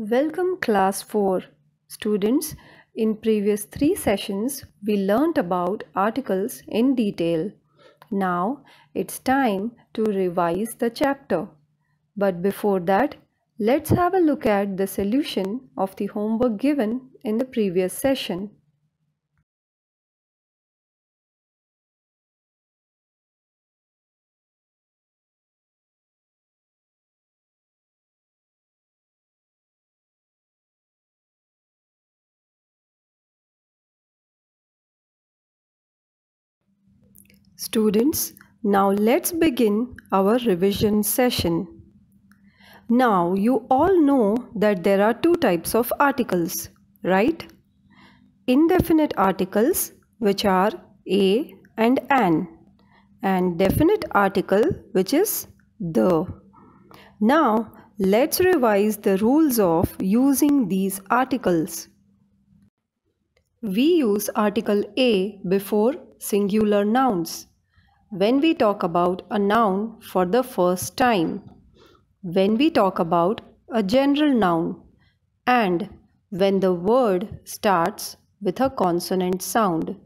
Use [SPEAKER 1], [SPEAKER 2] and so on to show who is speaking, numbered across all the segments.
[SPEAKER 1] Welcome class 4. Students, in previous three sessions, we learnt about articles in detail. Now, it's time to revise the chapter. But before that, let's have a look at the solution of the homework given in the previous session. Students, now let's begin our revision session. Now you all know that there are two types of articles, right? Indefinite articles which are a and an and definite article which is the. Now let's revise the rules of using these articles. We use article a before singular nouns. When we talk about a noun for the first time. When we talk about a general noun. And when the word starts with a consonant sound.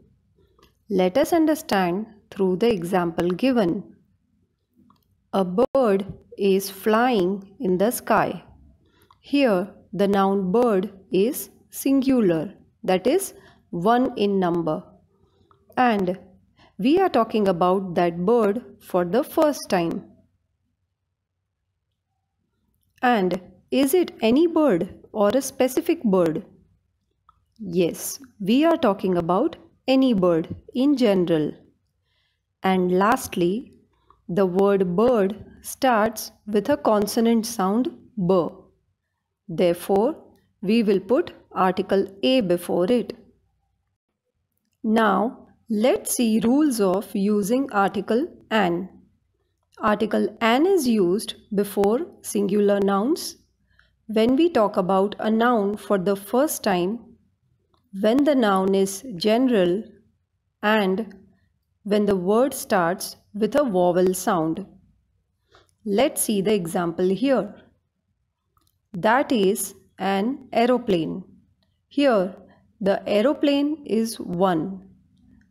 [SPEAKER 1] Let us understand through the example given. A bird is flying in the sky. Here the noun bird is singular that is 1 in number and we are talking about that bird for the first time. And is it any bird or a specific bird? Yes, we are talking about any bird in general. And lastly, the word bird starts with a consonant sound b. Therefore, we will put article a before it. Now, Let's see rules of using article an. Article an is used before singular nouns, when we talk about a noun for the first time, when the noun is general and when the word starts with a vowel sound. Let's see the example here. That is an aeroplane. Here, the aeroplane is one.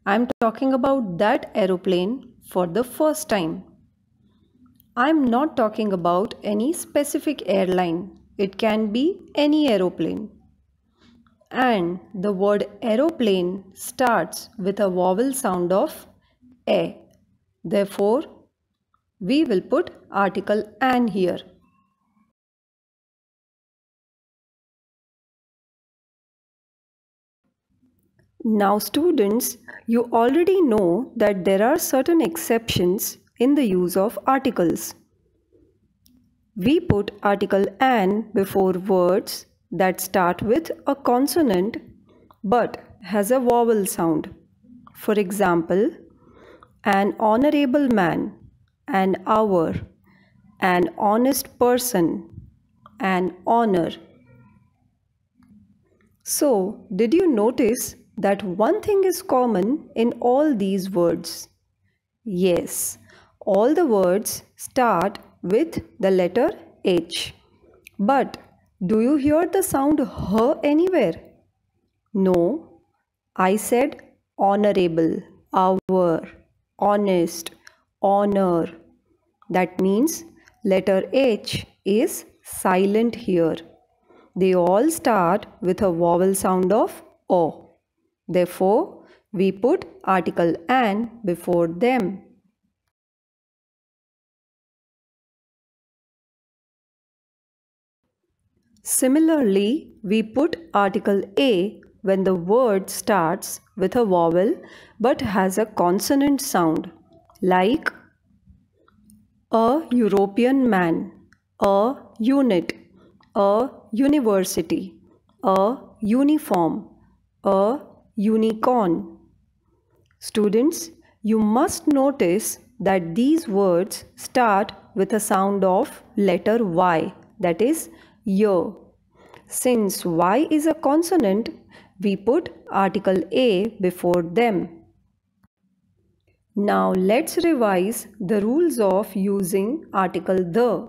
[SPEAKER 1] I am talking about that aeroplane for the first time. I am not talking about any specific airline. It can be any aeroplane. And the word aeroplane starts with a vowel sound of A. Therefore, we will put article an here. Now students, you already know that there are certain exceptions in the use of articles. We put article an before words that start with a consonant but has a vowel sound. For example, an honorable man, an hour, an honest person, an honor. So, did you notice that one thing is common in all these words. Yes, all the words start with the letter H. But do you hear the sound H anywhere? No, I said honorable, hour, honest, honor. That means letter H is silent here. They all start with a vowel sound of O. Therefore, we put article an before them. Similarly, we put article a when the word starts with a vowel but has a consonant sound like a European man, a unit, a university, a uniform, a unicorn. Students, you must notice that these words start with a sound of letter Y that is yo. Since Y is a consonant, we put article A before them. Now let's revise the rules of using article the.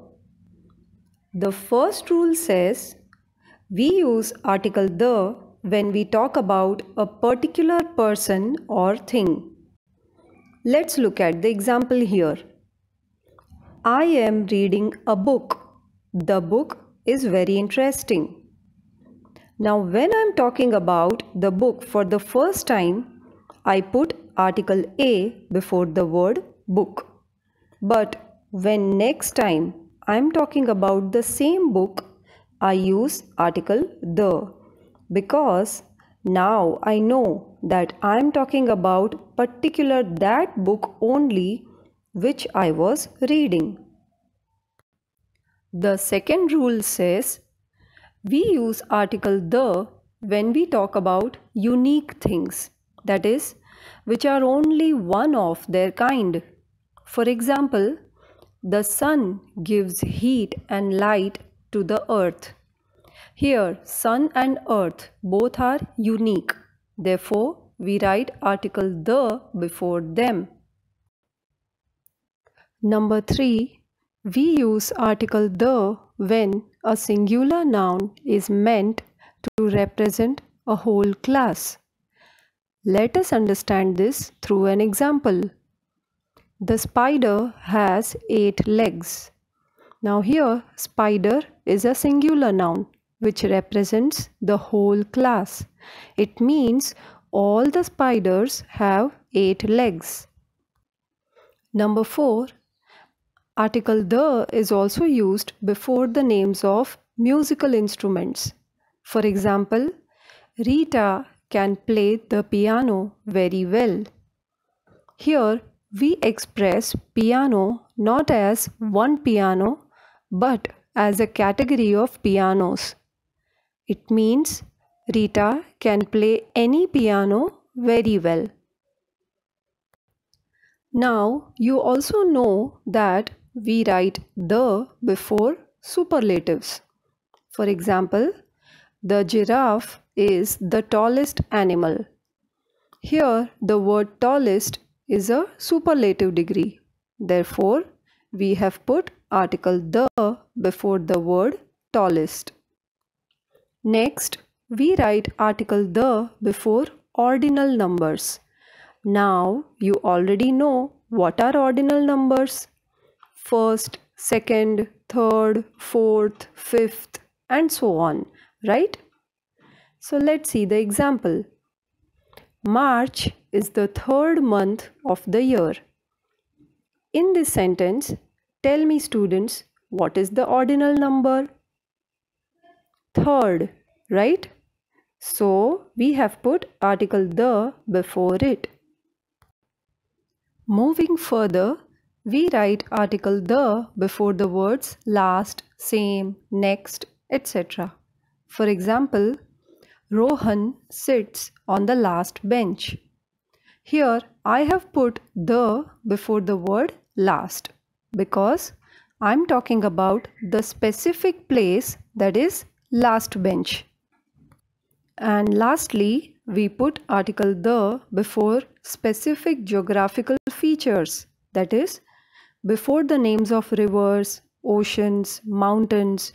[SPEAKER 1] The first rule says we use article the when we talk about a particular person or thing. Let's look at the example here. I am reading a book. The book is very interesting. Now when I am talking about the book for the first time, I put article A before the word book. But when next time I am talking about the same book, I use article the because now I know that I am talking about particular that book only which I was reading. The second rule says we use article the when we talk about unique things that is which are only one of their kind. For example, the sun gives heat and light to the earth. Here, sun and earth both are unique. Therefore, we write article the before them. Number 3. We use article the when a singular noun is meant to represent a whole class. Let us understand this through an example. The spider has eight legs. Now here, spider is a singular noun which represents the whole class. It means all the spiders have 8 legs. Number 4. Article the is also used before the names of musical instruments. For example, Rita can play the piano very well. Here we express piano not as one piano but as a category of pianos. It means Rita can play any piano very well. Now you also know that we write the before superlatives. For example, the giraffe is the tallest animal. Here the word tallest is a superlative degree. Therefore, we have put article the before the word tallest. Next, we write article the before ordinal numbers. Now, you already know what are ordinal numbers. First, second, third, fourth, fifth, and so on, right? So, let's see the example. March is the third month of the year. In this sentence, tell me students, what is the ordinal number? third, right? So we have put article the before it. Moving further, we write article the before the words last, same, next, etc. For example, Rohan sits on the last bench. Here I have put the before the word last because I'm talking about the specific place that is last bench. And lastly, we put article the before specific geographical features that is before the names of rivers, oceans, mountains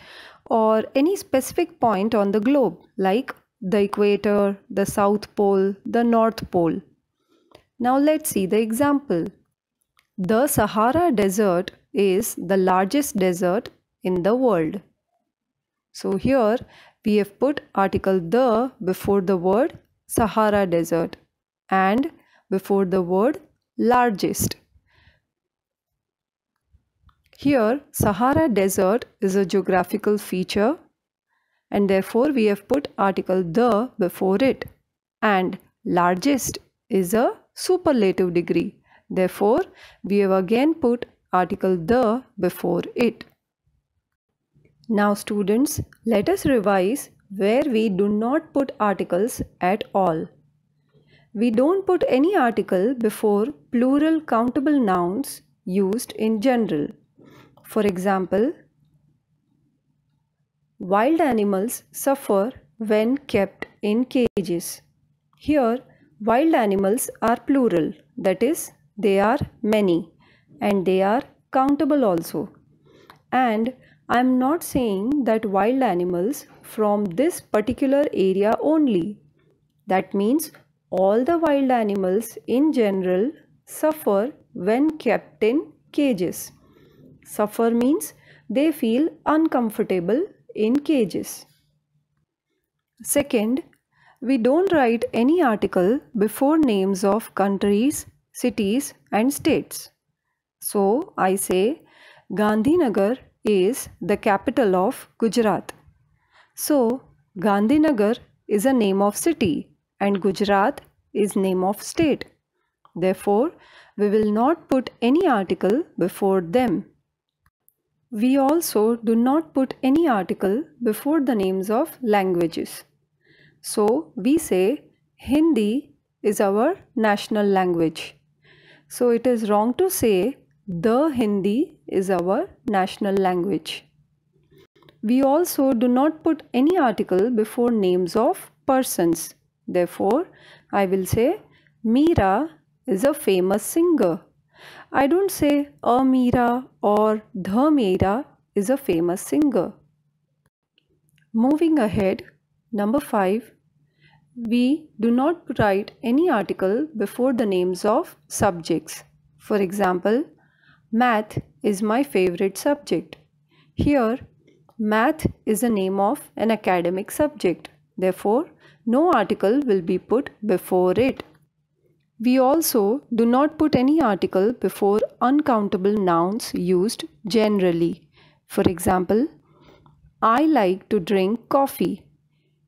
[SPEAKER 1] or any specific point on the globe like the equator, the south pole, the north pole. Now let's see the example. The Sahara Desert is the largest desert in the world. So here we have put article the before the word Sahara Desert and before the word largest. Here Sahara Desert is a geographical feature and therefore we have put article the before it and largest is a superlative degree. Therefore, we have again put article the before it. Now students, let us revise where we do not put articles at all. We don't put any article before plural countable nouns used in general. For example, wild animals suffer when kept in cages. Here, wild animals are plural, that is, they are many and they are countable also. And I am not saying that wild animals from this particular area only. That means all the wild animals in general suffer when kept in cages. Suffer means they feel uncomfortable in cages. Second, we don't write any article before names of countries, cities and states. So I say Gandhinagar is the capital of Gujarat. So, Gandhinagar is a name of city and Gujarat is name of state. Therefore, we will not put any article before them. We also do not put any article before the names of languages. So, we say Hindi is our national language. So, it is wrong to say the Hindi is our national language. We also do not put any article before names of persons. Therefore, I will say Meera is a famous singer. I don't say a Meera or the Meera is a famous singer. Moving ahead, number 5. We do not write any article before the names of subjects. For example, math is my favorite subject. Here, math is the name of an academic subject. Therefore, no article will be put before it. We also do not put any article before uncountable nouns used generally. For example, I like to drink coffee.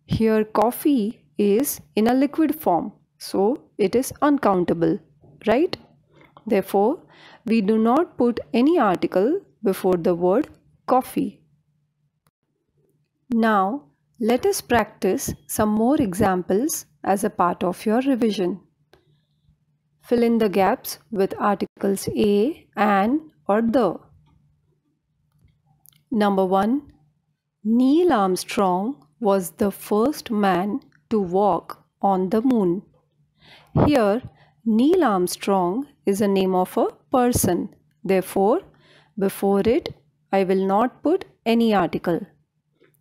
[SPEAKER 1] Here, coffee is in a liquid form, so it is uncountable, right? Therefore, we do not put any article before the word coffee. Now, let us practice some more examples as a part of your revision. Fill in the gaps with articles A, an or the. Number 1. Neil Armstrong was the first man to walk on the moon. Here, Neil Armstrong is a name of a person. Therefore, before it, I will not put any article.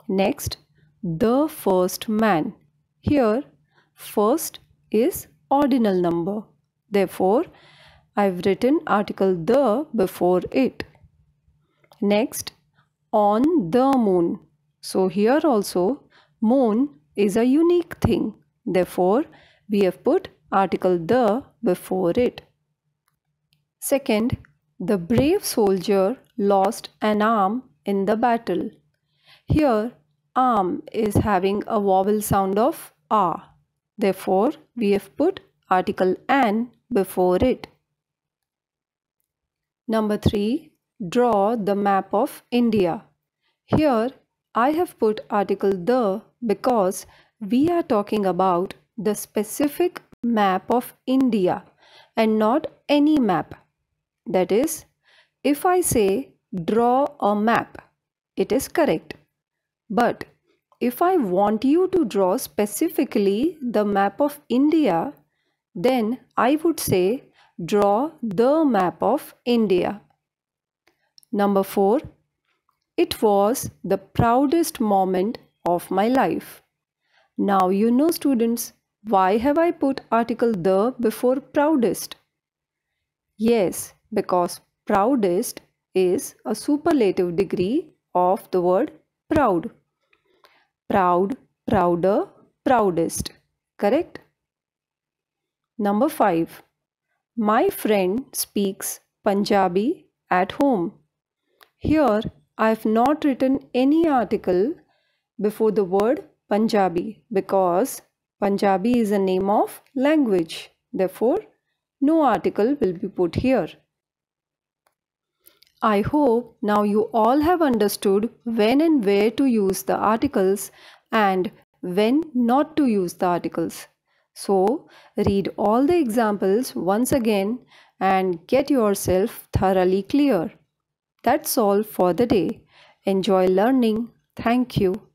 [SPEAKER 1] Next, the first man. Here, first is ordinal number. Therefore, I've written article the before it. Next, on the moon. So here also, moon is a unique thing. Therefore, we have put article the before it. Second, the brave soldier lost an arm in the battle. Here, arm is having a vowel sound of R. Therefore, we have put article an before it. Number 3. Draw the map of India. Here, I have put article the because we are talking about the specific map of India and not any map. That is, if I say draw a map, it is correct. But if I want you to draw specifically the map of India, then I would say draw the map of India. Number 4. It was the proudest moment of my life. Now you know students, why have I put article the before proudest? Yes, because proudest is a superlative degree of the word proud. Proud, prouder, proudest. Correct? Number 5. My friend speaks Punjabi at home. Here I have not written any article before the word Punjabi because Punjabi is a name of language. Therefore, no article will be put here. I hope now you all have understood when and where to use the articles and when not to use the articles. So, read all the examples once again and get yourself thoroughly clear. That's all for the day. Enjoy learning. Thank you.